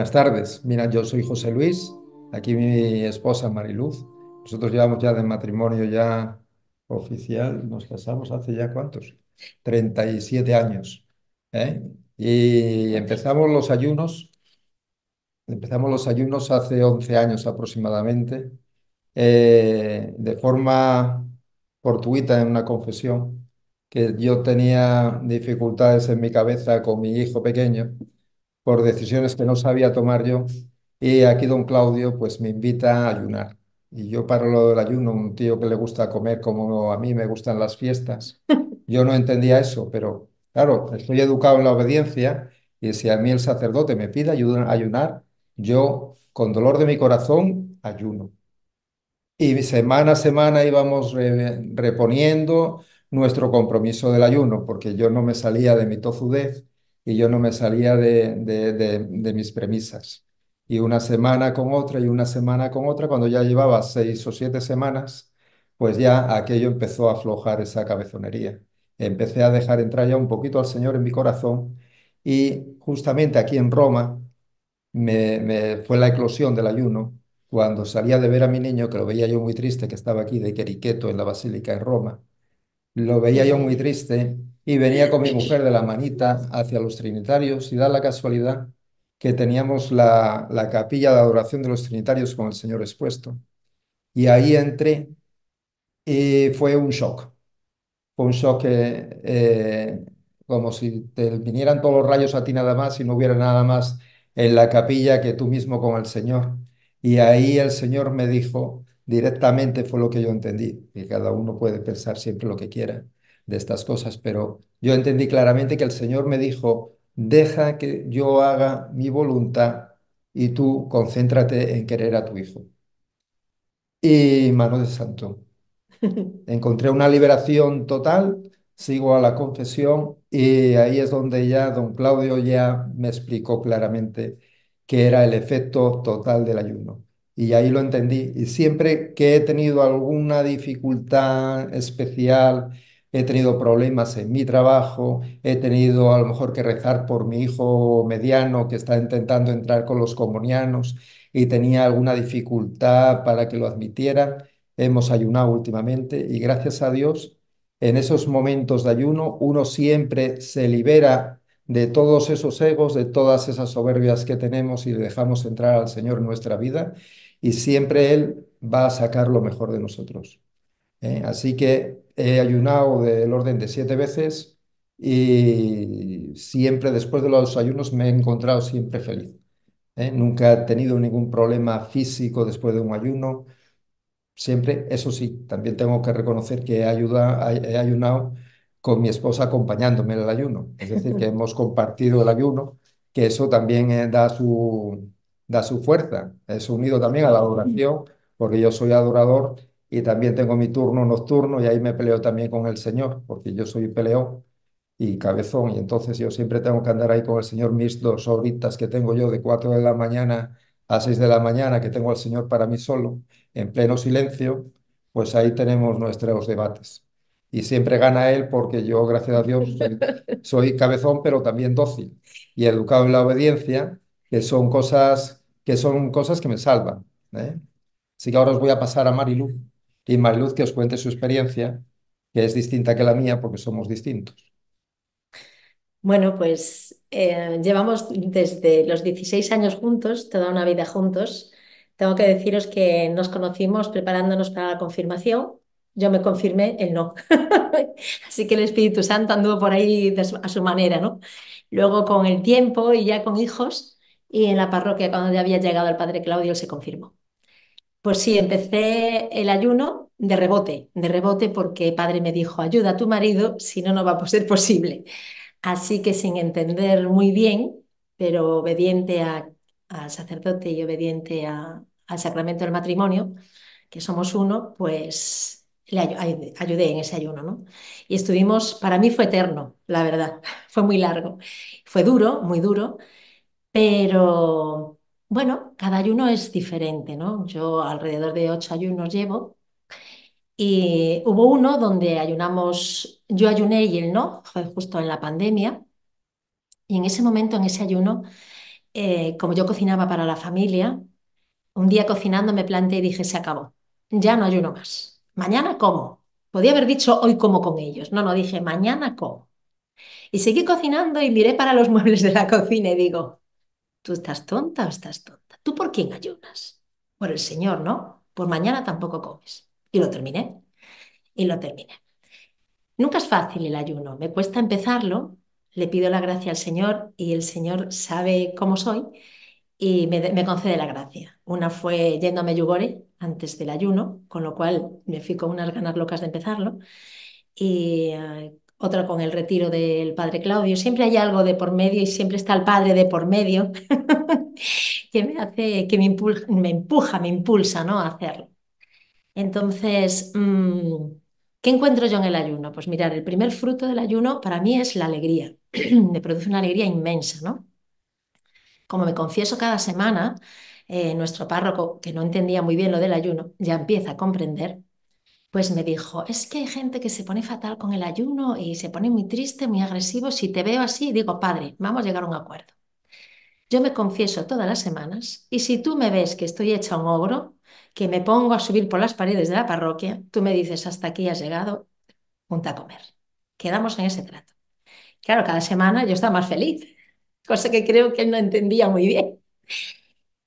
Buenas tardes. Mira, yo soy José Luis, aquí mi esposa Mariluz. Nosotros llevamos ya de matrimonio ya oficial, nos casamos hace ya cuántos, 37 años. ¿eh? Y empezamos los ayunos, empezamos los ayunos hace 11 años aproximadamente, eh, de forma fortuita en una confesión, que yo tenía dificultades en mi cabeza con mi hijo pequeño por decisiones que no sabía tomar yo. Y aquí don Claudio pues me invita a ayunar. Y yo para lo del ayuno, un tío que le gusta comer como a mí me gustan las fiestas, yo no entendía eso, pero claro, estoy educado en la obediencia y si a mí el sacerdote me pide ayunar, yo con dolor de mi corazón ayuno. Y semana a semana íbamos reponiendo nuestro compromiso del ayuno, porque yo no me salía de mi tozudez y yo no me salía de, de, de, mis premisas. Y una semana con otra y una semana con otra, cuando ya llevaba seis o siete semanas, pues ya aquello empezó a aflojar esa cabezonería. Empecé a dejar entrar ya un poquito al Señor en mi corazón y justamente aquí en Roma me, me fue la eclosión del ayuno. Cuando salía de ver a mi niño, que lo veía yo muy triste, que estaba aquí de Queriqueto en la Basílica en Roma, lo veía yo muy triste y venía con mi mujer de la manita hacia los Trinitarios y da la casualidad que teníamos la, capilla de adoración de los Trinitarios con el Señor expuesto. Y ahí entré y fue un shock. Fue un shock eh, como si te vinieran todos los rayos a ti nada más y no hubiera nada más en la capilla que tú mismo con el Señor. Y ahí el Señor me dijo directamente, fue lo que yo entendí, que cada uno puede pensar siempre lo que quiera de estas cosas, pero yo entendí claramente que el Señor me dijo, deja que yo haga mi voluntad y tú concéntrate en querer a tu hijo. Y mano de santo, encontré una liberación total, sigo a la confesión y ahí es donde ya don Claudio ya me explicó claramente que era el efecto total del ayuno. Y ahí lo entendí. Y siempre que he tenido alguna dificultad especial, he tenido problemas en mi trabajo, he tenido a lo mejor que rezar por mi hijo mediano que está intentando entrar con los comunianos y tenía alguna dificultad para que lo admitiera. Hemos ayunado últimamente y gracias a Dios, en esos momentos de ayuno uno siempre se libera de todos esos egos, de todas esas soberbias que tenemos y le dejamos entrar al Señor en nuestra vida y siempre Él va a sacar lo mejor de nosotros. ¿eh? Así que he ayunado del orden de siete veces y siempre después de los ayunos me he encontrado siempre feliz. ¿eh? Nunca he tenido ningún problema físico después de un ayuno. Siempre, eso sí, también tengo que reconocer que he, ayuda, he ayunado con mi esposa acompañándome en el ayuno. Es decir, que hemos compartido el ayuno, que eso también eh, da, su, da su fuerza. Es unido también a la adoración, porque yo soy adorador y también tengo mi turno nocturno y ahí me peleo también con el Señor, porque yo soy peleón y cabezón, y entonces yo siempre tengo que andar ahí con el Señor mis dos horitas que tengo yo de cuatro de la mañana a seis de la mañana, que tengo al Señor para mí solo, en pleno silencio, pues ahí tenemos nuestros debates. Y siempre gana él porque yo, gracias a Dios, soy, cabezón, pero también dócil y educado en la obediencia, que son cosas que, son cosas que me salvan. ¿eh? Así que ahora os voy a pasar a Marilu y Mariluz que os cuente su experiencia, que es distinta que la mía porque somos distintos. Bueno, pues eh, llevamos desde los 16 años juntos, toda una vida juntos. Tengo que deciros que nos conocimos preparándonos para la confirmación. Yo me confirmé, él no. Así que el Espíritu Santo anduvo por ahí a su manera, ¿no? Luego con el tiempo y ya con hijos y en la parroquia cuando ya había llegado el padre Claudio se confirmó. Pues sí, empecé el ayuno de rebote, de rebote porque padre me dijo, ayuda a tu marido, si no, no va a ser posible. Así que sin entender muy bien, pero obediente al sacerdote y obediente al sacramento del matrimonio, que somos uno, pues le ayudé en ese ayuno, ¿no? Y estuvimos, para mí fue eterno, la verdad, fue muy largo, fue duro, muy duro, pero bueno, cada ayuno es diferente, ¿no? Yo alrededor de ocho ayunos llevo y hubo uno donde ayunamos, yo ayuné y él no, justo en la pandemia. Y en ese momento, en ese ayuno, eh, como yo cocinaba para la familia, un día cocinando me planteé y dije, se acabó, ya no ayuno más. Mañana como. Podía haber dicho hoy como con ellos. No, no, dije, mañana como. Y seguí cocinando y miré para los muebles de la cocina y digo, ¿Tú estás tonta o estás tonta? ¿Tú por quién ayunas? Por el Señor, ¿no? Por mañana tampoco comes. Y lo terminé. Y lo terminé. Nunca es fácil el ayuno. Me cuesta empezarlo. Le pido la gracia al Señor y el Señor sabe cómo soy y me, concede la gracia. Una fue yéndome a Yugore antes del ayuno, con lo cual me fui con unas ganas locas de empezarlo. Y eh, otra con el retiro del padre Claudio. Siempre hay algo de por medio y siempre está el padre de por medio que me hace, que me empuja, me, impulsa ¿no? a hacerlo. Entonces, mm, ¿qué encuentro yo en el ayuno? Pues mirar, el primer fruto del ayuno para mí es la alegría. me produce una alegría inmensa, ¿no? Como me confieso cada semana, eh, nuestro párroco, que no entendía muy bien lo del ayuno, ya empieza a comprender pues me dijo, es que hay gente que se pone fatal con el ayuno y se pone muy triste, muy agresivo. Si te veo así, digo, padre, vamos a llegar a un acuerdo. Yo me confieso todas las semanas y si tú me ves que estoy hecha un ogro, que me pongo a subir por las paredes de la parroquia, tú me dices, hasta aquí has llegado, junta a comer. Quedamos en ese trato. Claro, cada semana yo estaba más feliz, cosa que creo que él no entendía muy bien.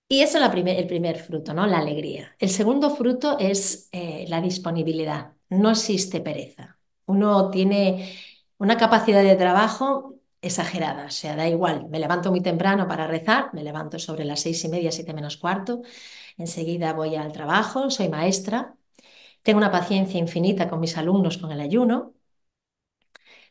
Y eso es el primer fruto, ¿no? La alegría. El segundo fruto es eh, la disponibilidad. No existe pereza. Uno tiene una capacidad de trabajo exagerada, o sea, da igual, me levanto muy temprano para rezar, me levanto sobre las seis y media, siete menos cuarto, enseguida voy al trabajo, soy maestra, tengo una paciencia infinita con mis alumnos con el ayuno,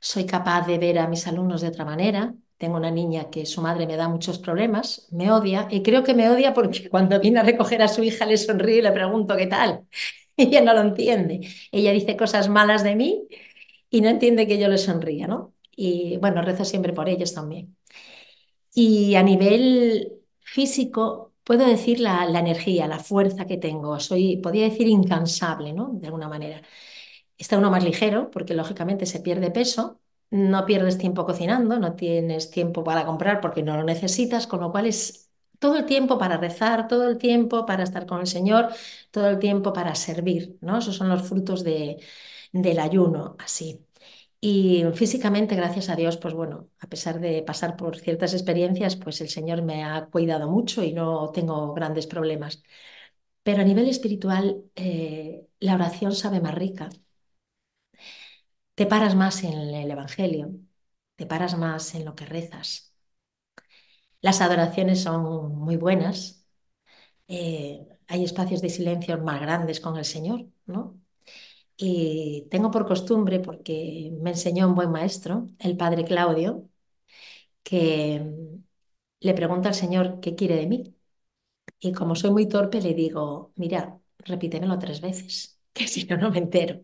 soy capaz de ver a mis alumnos de otra manera, tengo una niña que su madre me da muchos problemas, me odia y creo que me odia porque cuando viene a recoger a su hija le sonríe y le pregunto qué tal. Y ella no lo entiende. Ella dice cosas malas de mí y no entiende que yo le sonría, ¿no? Y bueno, rezo siempre por ellos también. Y a nivel físico, puedo decir la, energía, la fuerza que tengo. Soy, podría decir, incansable, ¿no? De alguna manera. Está uno más ligero porque lógicamente se pierde peso, no pierdes tiempo cocinando, no tienes tiempo para comprar porque no lo necesitas, con lo cual es todo el tiempo para rezar, todo el tiempo para estar con el Señor, todo el tiempo para servir, ¿no? Esos son los frutos del ayuno, así. Y físicamente, gracias a Dios, pues bueno, a pesar de pasar por ciertas experiencias, pues el Señor me ha cuidado mucho y no tengo grandes problemas. Pero a nivel espiritual, eh, la oración sabe más rica te paras más en el Evangelio, te paras más en lo que rezas. Las adoraciones son muy buenas, eh, hay espacios de silencio más grandes con el Señor, ¿no? Y tengo por costumbre, porque me enseñó un buen maestro, el padre Claudio, que le pregunta al Señor qué quiere de mí. Y como soy muy torpe, le digo, mira, repítemelo tres veces, que si no, no me entero.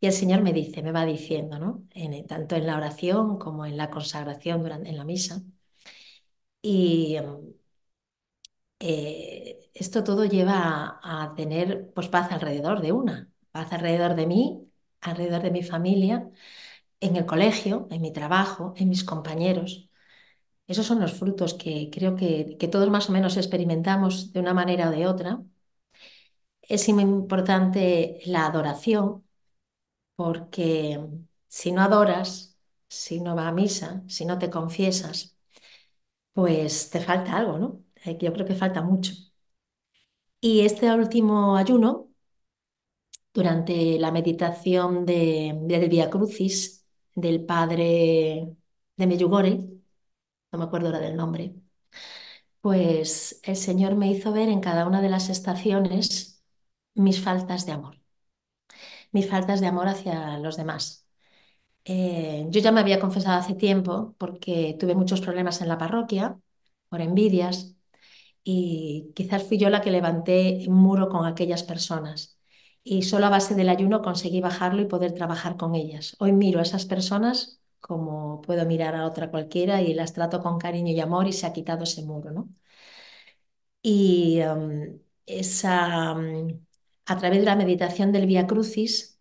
Y el Señor me dice, me va diciendo, ¿no? tanto en la oración como en la consagración durante, en la misa. Y eh, esto todo lleva a, tener pues, paz alrededor de una, paz alrededor de mí, alrededor de mi familia, en el colegio, en mi trabajo, en mis compañeros. Esos son los frutos que creo que, que todos más o menos experimentamos de una manera o de otra. Es importante la adoración, porque si no adoras, si no va a misa, si no te confiesas, pues te falta algo, ¿no? Eh, yo creo que falta mucho. Y este último ayuno, durante la meditación de, del Via Crucis del padre de Meyugore, no me acuerdo ahora del nombre, pues el Señor me hizo ver en cada una de las estaciones mis faltas de amor mis faltas de amor hacia los demás. Eh, yo ya me había confesado hace tiempo porque tuve muchos problemas en la parroquia por envidias y quizás fui yo la que levanté un muro con aquellas personas y solo a base del ayuno conseguí bajarlo y poder trabajar con ellas. Hoy miro a esas personas como puedo mirar a otra cualquiera y las trato con cariño y amor y se ha quitado ese muro, ¿no? Y em, esa em, a través de la meditación del Via Crucis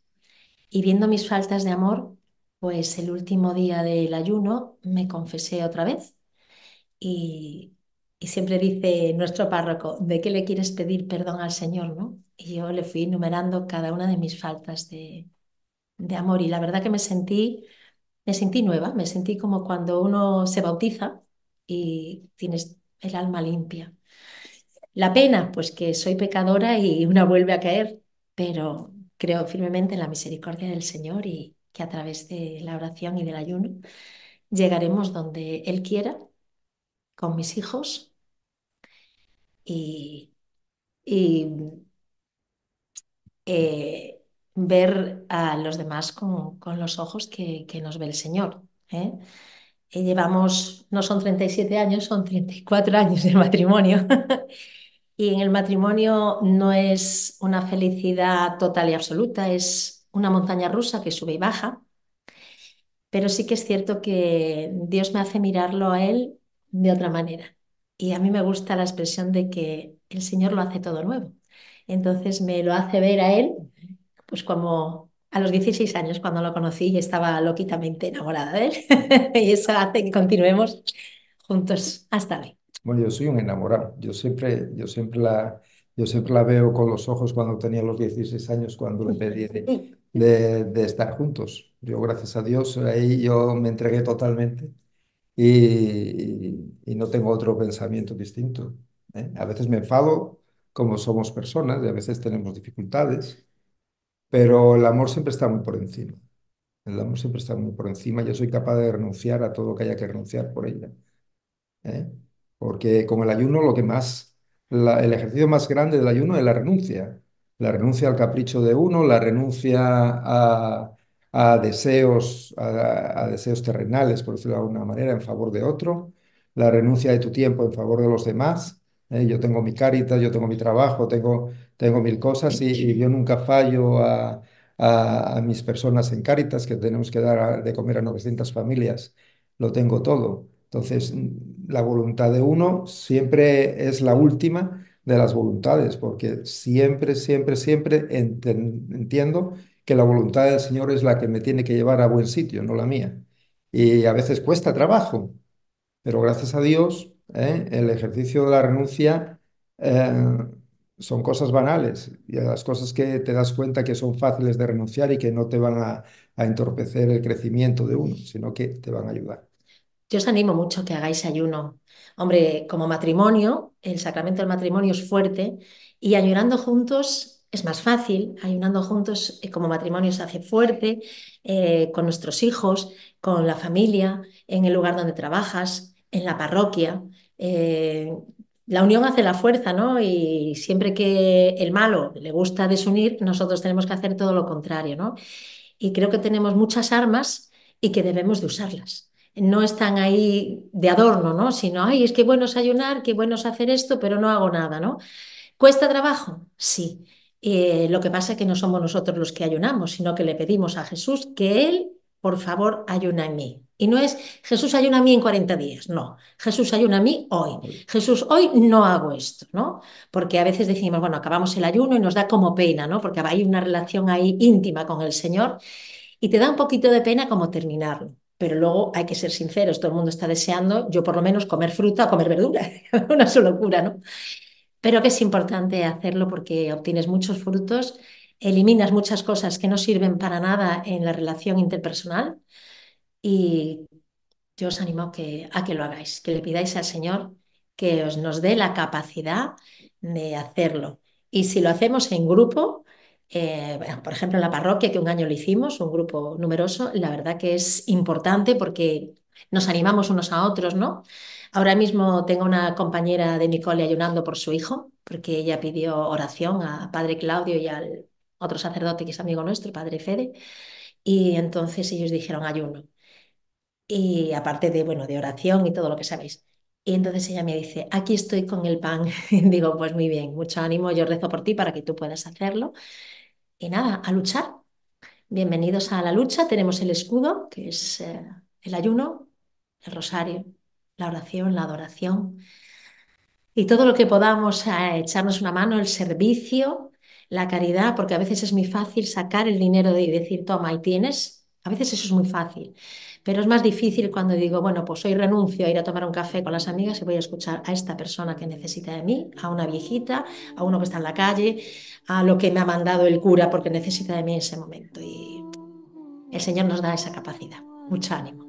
y viendo mis faltas de amor, pues el último día del ayuno me confesé otra vez y, siempre dice nuestro párroco, ¿de qué le quieres pedir perdón al Señor? ¿no? Y yo le fui enumerando cada una de mis faltas de, de amor y la verdad que me sentí, me sentí nueva, me sentí como cuando uno se bautiza y tienes el alma limpia. La pena, pues que soy pecadora y una vuelve a caer, pero creo firmemente en la misericordia del Señor y que a través de la oración y del ayuno llegaremos donde Él quiera con mis hijos y, eh, ver a los demás con, con los ojos que, que, nos ve el Señor. ¿eh? llevamos, no son 37 años, son 34 años de matrimonio. Y en el matrimonio no es una felicidad total y absoluta, es una montaña rusa que sube y baja. Pero sí que es cierto que Dios me hace mirarlo a Él de otra manera. Y a mí me gusta la expresión de que el Señor lo hace todo nuevo. Entonces me lo hace ver a Él, pues como a los 16 años cuando lo conocí y estaba loquitamente enamorada de Él. y eso hace que continuemos juntos hasta hoy. Bueno, yo soy un enamorado. Yo siempre, yo siempre la, yo siempre la veo con los ojos cuando tenía los 16 años, cuando le pedí de, de, estar juntos. Yo, gracias a Dios, ahí yo me entregué totalmente y, y, no tengo otro pensamiento distinto. ¿eh? A veces me enfado, como somos personas, y a veces tenemos dificultades, pero el amor siempre está muy por encima. El amor siempre está muy por encima. Yo soy capaz de renunciar a todo lo que haya que renunciar por ella. ¿eh? Porque con el ayuno lo que más, el ejercicio más grande del ayuno es la renuncia. La renuncia al capricho de uno, la renuncia a, deseos, a, deseos terrenales, por decirlo de alguna manera, en favor de otro, la renuncia de tu tiempo en favor de los demás. ¿eh? Yo tengo mi carita, yo tengo mi trabajo, tengo, mil cosas y, yo nunca fallo a, a, mis personas en caritas que tenemos que dar de comer a 900 familias, lo tengo todo. Entonces, la voluntad de uno siempre es la última de las voluntades, porque siempre, siempre, siempre entiendo que la voluntad del Señor es la que me tiene que llevar a buen sitio, no la mía. Y a veces cuesta trabajo, pero gracias a Dios, ¿eh? el ejercicio de la renuncia eh, son cosas banales, y las cosas que te das cuenta que son fáciles de renunciar y que no te van a entorpecer el crecimiento de uno, sino que te van a ayudar. Yo os animo mucho que hagáis ayuno. Hombre, como matrimonio, el sacramento del matrimonio es fuerte y ayunando juntos es más fácil. Ayunando juntos eh, como matrimonio se hace fuerte eh, con nuestros hijos, con la familia, en el lugar donde trabajas, en la parroquia. Eh, la unión hace la fuerza, ¿no? Y siempre que el malo le gusta desunir, nosotros tenemos que hacer todo lo contrario, ¿no? Y creo que tenemos muchas armas y que debemos de usarlas no están ahí de adorno, ¿no? Sino, ay, es que bueno es ayunar, qué bueno es hacer esto, pero no hago nada, ¿no? ¿Cuesta trabajo? Sí. Eh, lo que pasa es que no somos nosotros los que ayunamos, sino que le pedimos a Jesús que Él, por favor, ayuna en mí. Y no es Jesús ayuna a mí en 40 días, no. Jesús ayuna a mí hoy. Jesús, hoy no hago esto, ¿no? Porque a veces decimos, bueno, acabamos el ayuno y nos da como pena, ¿no? Porque hay una relación ahí íntima con el Señor y te da un poquito de pena como terminarlo pero luego hay que ser sinceros, todo el mundo está deseando, yo por lo menos, comer fruta comer verdura, una sola locura, ¿no? Pero que es importante hacerlo porque obtienes muchos frutos, eliminas muchas cosas que no sirven para nada en la relación interpersonal y yo os animo a que lo hagáis, que le pidáis al Señor que os nos dé la capacidad de hacerlo. Y si lo hacemos en grupo, eh, por ejemplo, en la parroquia, que un año lo hicimos, un grupo numeroso, la verdad que es importante porque nos animamos unos a otros, ¿no? Ahora mismo tengo una compañera de Nicole ayunando por su hijo, porque ella pidió oración a Padre Claudio y al otro sacerdote que es amigo nuestro, Padre Fede, y entonces ellos dijeron ayuno. Y aparte de, bueno, de oración y todo lo que sabéis. Y entonces ella me dice, aquí estoy con el pan. Y digo, pues muy bien, mucho ánimo, yo rezo por ti para que tú puedas hacerlo. Y nada, a luchar. Bienvenidos a la lucha. Tenemos el escudo, que es eh, el ayuno, el rosario, la oración, la adoración y todo lo que podamos eh, echarnos una mano, el servicio, la caridad, porque a veces es muy fácil sacar el dinero y decir, toma, ahí tienes, a veces eso es muy fácil, pero es más difícil cuando digo, bueno, pues hoy renuncio a ir a tomar un café con las amigas y voy a escuchar a esta persona que necesita de mí, a una viejita, a uno que está en la calle, a lo que me ha mandado el cura porque necesita de mí en ese momento. Y el Señor nos da esa capacidad. Mucho ánimo.